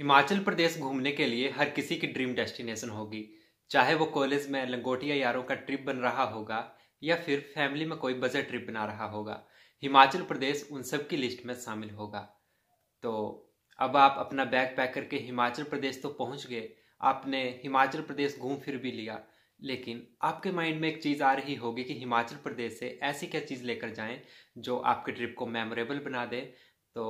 हिमाचल प्रदेश घूमने के लिए हर किसी की ड्रीम डेस्टिनेशन होगी चाहे वो कॉलेज में लंगोटिया यारों का ट्रिप बन रहा होगा या फिर फैमिली में कोई बजट ट्रिप बना रहा होगा हिमाचल प्रदेश उन सब की लिस्ट में शामिल होगा तो अब आप अपना बैग पैक करके हिमाचल प्रदेश तो पहुंच गए आपने हिमाचल प्रदेश घूम फिर भी लिया लेकिन आपके माइंड में एक चीज़ आ रही होगी कि हिमाचल प्रदेश से ऐसी क्या चीज़ लेकर जाएं जो आपके ट्रिप को मेमोरेबल बना दे तो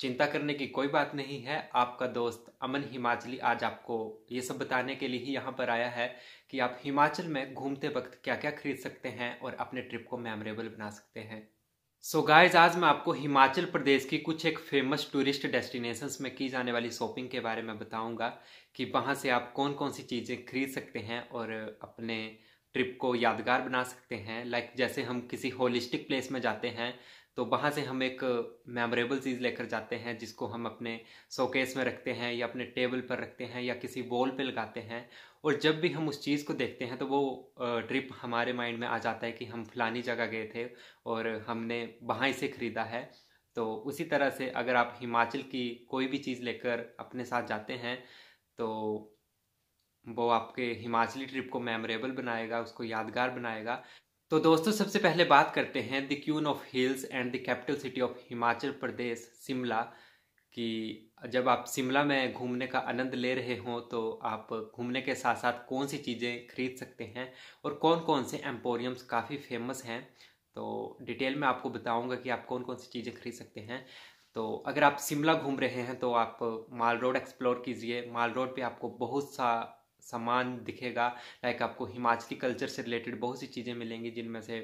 चिंता करने की कोई बात नहीं है आपका दोस्त अमन हिमाचली आज आपको ये सब बताने के लिए ही यहाँ पर आया है कि आप हिमाचल में घूमते वक्त क्या क्या खरीद सकते हैं और अपने ट्रिप को मेमोरेबल बना सकते हैं सो so गाइज आज मैं आपको हिमाचल प्रदेश की कुछ एक फेमस टूरिस्ट डेस्टिनेशंस में की जाने वाली शॉपिंग के बारे में बताऊंगा कि वहाँ से आप कौन कौन सी चीज़ें खरीद सकते हैं और अपने ट्रिप को यादगार बना सकते हैं लाइक like जैसे हम किसी होलिस्टिक प्लेस में जाते हैं तो वहाँ से हम एक मेमोरेबल चीज़ लेकर जाते हैं जिसको हम अपने सोकेस में रखते हैं या अपने टेबल पर रखते हैं या किसी वॉल पे लगाते हैं और जब भी हम उस चीज़ को देखते हैं तो वो ट्रिप हमारे माइंड में आ जाता है कि हम फलानी जगह गए थे और हमने वहाँ इसे ख़रीदा है तो उसी तरह से अगर आप हिमाचल की कोई भी चीज़ लेकर अपने साथ जाते हैं तो वो आपके हिमाचली ट्रिप को मेमोरेबल बनाएगा उसको यादगार बनाएगा तो दोस्तों सबसे पहले बात करते हैं the queen of hills and the capital city of Himachal Pradesh Shimla कि जब आप शिमला में घूमने का आनंद ले रहे हों तो आप घूमने के साथ साथ कौन सी चीज़ें खरीद सकते हैं और कौन कौन से एम्पोरियम्स काफ़ी फेमस हैं तो डिटेल में आपको बताऊंगा कि आप कौन कौन सी चीज़ें खरीद सकते हैं तो अगर आप शिमला घूम रहे हैं तो आप माल रोड एक्सप्लोर कीजिए माल रोड पे आपको बहुत सा सामान दिखेगा लाइक आपको हिमाचली कल्चर से रिलेटेड बहुत सी चीज़ें मिलेंगी जिनमें से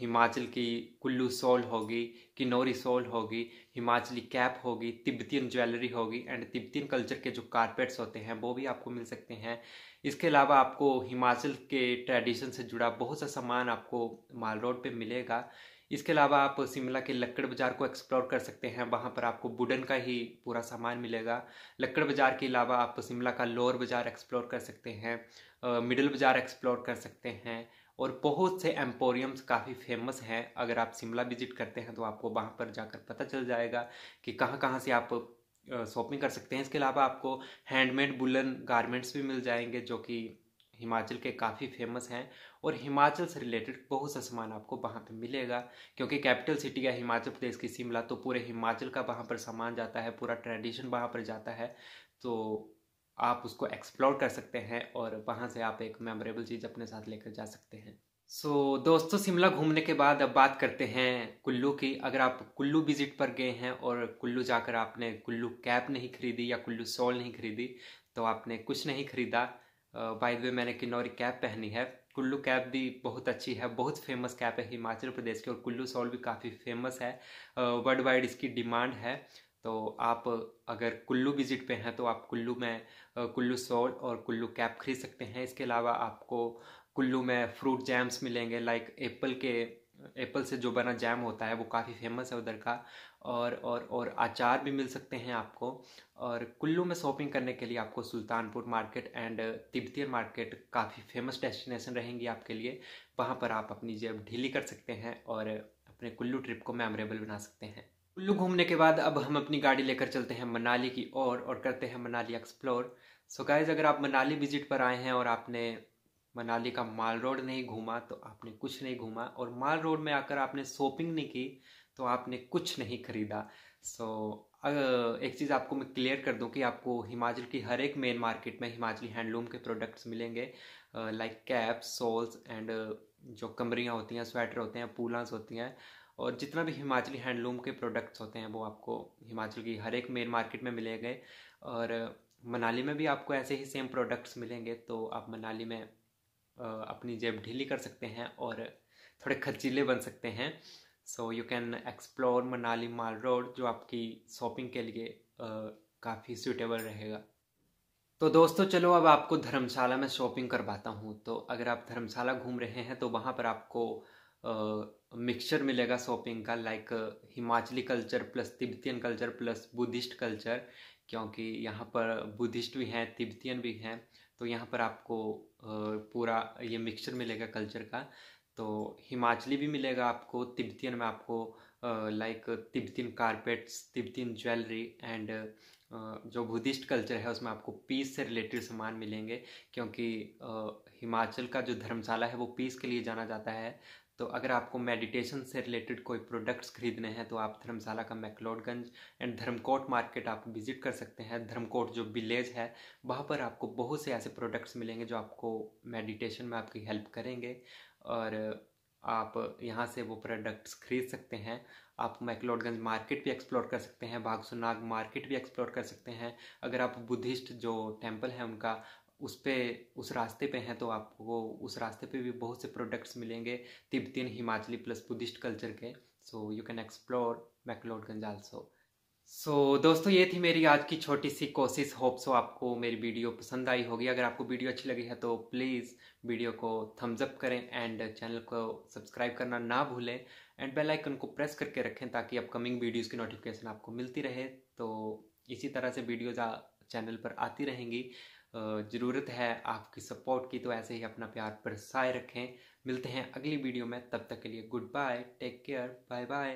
हिमाचल की कुल्लू सोल होगी किनौरी सोल होगी हिमाचली कैप होगी तिब्बतियन ज्वेलरी होगी एंड तिब्बतियन कल्चर के जो कारपेट्स होते हैं वो भी आपको मिल सकते हैं इसके अलावा आपको हिमाचल के ट्रेडिशन से जुड़ा बहुत सा सामान आपको माल रोड पे मिलेगा इसके अलावा आप शिमला के लक्कड़ बाज़ार को एक्सप्लोर कर सकते हैं वहाँ पर आपको वुडन का ही पूरा सामान मिलेगा लक्कड़ बाज़ार के अलावा आप शिमला का लोअर बाज़ार एक्सप्लोर कर सकते हैं मिडिल बाज़ार एक्सप्लोर कर सकते हैं और बहुत से एम्पोरियम्स काफ़ी फेमस हैं अगर आप शिमला विजिट करते हैं तो आपको वहाँ पर जाकर पता चल जाएगा कि कहाँ कहाँ से आप शॉपिंग कर सकते हैं इसके अलावा आपको हैंडमेड बुलन गारमेंट्स भी मिल जाएंगे जो कि हिमाचल के काफ़ी फेमस हैं और हिमाचल से रिलेटेड बहुत सा सामान आपको वहाँ पे मिलेगा क्योंकि कैपिटल सिटी है हिमाचल प्रदेश की शिमला तो पूरे हिमाचल का वहाँ पर सामान जाता है पूरा ट्रेडिशन वहाँ पर जाता है तो आप उसको एक्सप्लोर कर सकते हैं और वहाँ से आप एक मेमोरेबल चीज़ अपने साथ लेकर जा सकते हैं सो so, दोस्तों शिमला घूमने के बाद अब बात करते हैं कुल्लू की अगर आप कुल्लू विजिट पर गए हैं और कुल्लू जाकर आपने कुल्लू कैप नहीं खरीदी या कुल्लू सॉल नहीं खरीदी तो आपने कुछ नहीं खरीदा बाय द वे मैंने किन्नौरी कैप पहनी है कुल्लू कैप भी बहुत अच्छी है बहुत फेमस कैप है हिमाचल प्रदेश की और कुल्लू सॉल भी काफ़ी फेमस है वर्ल्ड वाइड इसकी डिमांड है तो आप अगर कुल्लू विजिट पे हैं तो आप कुल्लू में कुल्लू सॉल और कुल्लू कैप खरीद सकते हैं इसके अलावा आपको कुल्लू में फ्रूट जैम्स मिलेंगे लाइक एप्पल के एप्पल से जो बना जैम होता है वो काफ़ी फेमस है उधर का और और और अचार भी मिल सकते हैं आपको और कुल्लू में शॉपिंग करने के लिए आपको Sultanpur market and Tibetan market काफ़ी फेमस डेस्टिनेशन रहेंगी आपके लिए वहाँ पर आप अपनी जेब ढीली कर सकते हैं और अपने कुल्लू ट्रिप को मेमोरेबल बना सकते हैं कुल्लू घूमने के बाद अब हम अपनी गाड़ी लेकर चलते हैं मनाली की ओर और, और करते हैं Manali explore so so guys अगर आप मनाली विजिट पर आए हैं और आपने मनाली का माल रोड नहीं घूमा तो आपने कुछ नहीं घूमा और माल रोड में आकर आपने शॉपिंग नहीं की तो आपने कुछ नहीं खरीदा सो so, एक चीज़ आपको मैं क्लियर कर दूं कि आपको हिमाचल की हर एक मेन मार्केट में हिमाचली हैंडलूम के प्रोडक्ट्स मिलेंगे लाइक कैप्स सोल्स एंड जो कमरियाँ होती हैं स्वेटर होते हैं पूलांस होती हैं और जितना भी हिमाचली हैंडलूम के प्रोडक्ट्स होते हैं वो आपको हिमाचल की हर एक मेन मार्केट में मिलेंगे और मनाली में भी आपको ऐसे ही सेम प्रोडक्ट्स मिलेंगे तो आप मनाली में अपनी जेब ढीली कर सकते हैं और थोड़े खर्चीले बन सकते हैं so you can explore Manali mall road जो आपकी शॉपिंग के लिए काफ़ी सूटेबल रहेगा तो दोस्तों चलो अब आपको धर्मशाला में शॉपिंग करवाता हूँ तो अगर आप धर्मशाला घूम रहे हैं तो वहाँ पर आपको मिक्सचर मिलेगा शॉपिंग का like Himachali culture plus Tibetan culture plus Buddhist culture क्योंकि यहाँ पर बुद्धिस्ट भी हैं तिब्बतियन भी हैं तो यहाँ पर आपको ये मिक्सचर मिलेगा कल्चर का तो हिमाचली भी मिलेगा आपको तिब्बतियन में आपको like Tibetan carpets Tibetan jewellery and जो बुद्धिस्ट कल्चर है उसमें आपको पीस से रिलेटेड सामान मिलेंगे क्योंकि हिमाचल का जो धर्मशाला है वो पीस के लिए जाना जाता है तो अगर आपको मेडिटेशन से रिलेटेड कोई प्रोडक्ट्स खरीदने हैं तो आप धर्मशाला का मैकलोडगंज एंड धर्मकोट मार्केट आप विजिट कर सकते हैं धर्मकोट जो विलेज है वहाँ पर आपको बहुत से ऐसे प्रोडक्ट्स मिलेंगे जो आपको मेडिटेशन में आपकी हेल्प करेंगे और आप यहाँ से वो प्रोडक्ट्स खरीद सकते हैं आप मैकलोडगंज मार्केट भी एक्सप्लोर कर सकते हैं बागसुनाग मार्केट भी एक्सप्लोर कर सकते हैं अगर आप बुद्धिस्ट जो टेम्पल है उनका उस पे उस रास्ते पे हैं तो आपको उस रास्ते पे भी बहुत से प्रोडक्ट्स मिलेंगे Tibetan Himachali plus Buddhist culture के so you can explore McLeodganj also so दोस्तों ये थी मेरी आज की छोटी सी कोशिश होप सो आपको मेरी वीडियो पसंद आई होगी अगर आपको वीडियो अच्छी लगी है तो प्लीज़ वीडियो को थम्स अप करें एंड चैनल को सब्सक्राइब करना ना भूलें एंड बेल आइकन को प्रेस करके रखें ताकि अपकमिंग वीडियोस की नोटिफिकेशन आपको मिलती रहे तो इसी तरह से वीडियोज़ चैनल पर आती रहेंगी ज़रूरत है आपकी सपोर्ट की तो ऐसे ही अपना प्यार बरसाए रखें मिलते हैं अगली वीडियो में तब तक के लिए goodbye take care bye bye